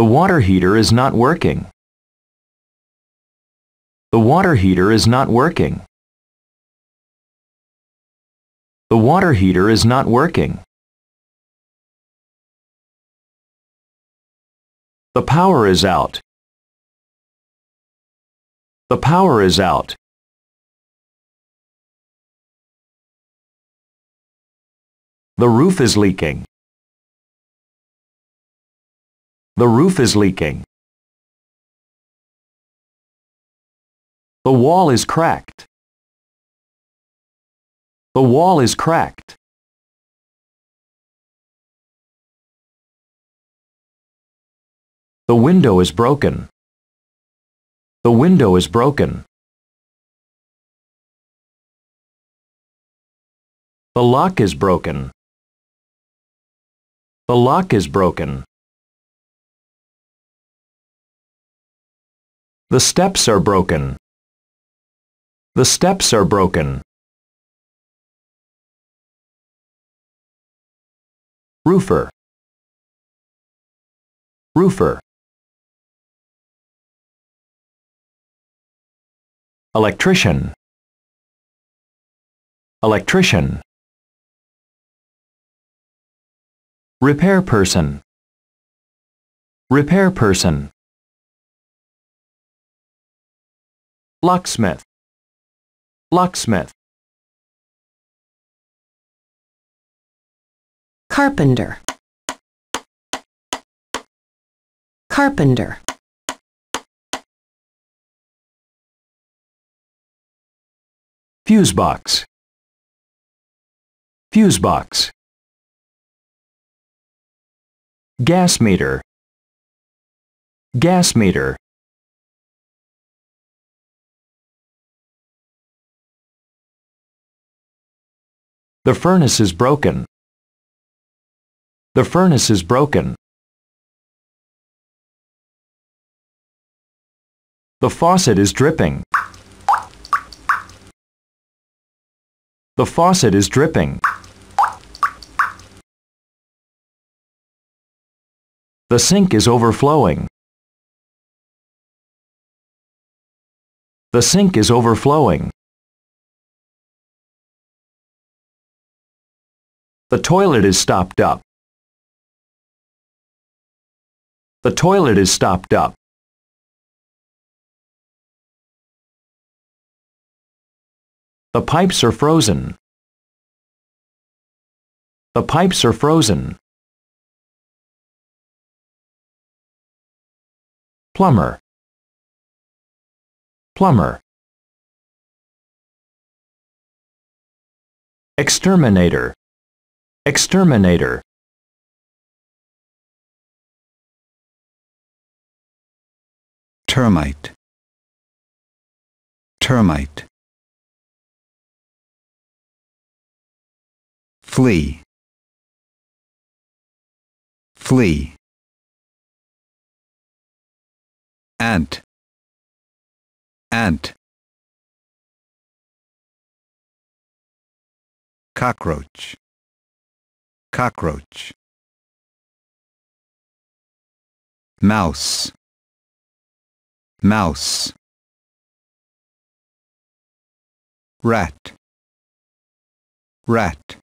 The water heater is not working. The water heater is not working. The water heater is not working. The power is out. The power is out. The roof is leaking. The roof is leaking. The wall is cracked. The wall is cracked. The window is broken. The window is broken. The lock is broken. The lock is broken. The steps are broken. The steps are broken. Roofer. Roofer. Electrician. Electrician. Repair person. Repair person. locksmith locksmith carpenter carpenter fuse box fuse box gas meter gas meter The furnace is broken. The furnace is broken. The faucet is dripping. The faucet is dripping. The sink is overflowing. The sink is overflowing. The toilet is stopped up. The toilet is stopped up. The pipes are frozen. The pipes are frozen. Plumber. Plumber. Exterminator. Exterminator Termite Termite Flea Flea Ant Ant Cockroach cockroach mouse mouse rat rat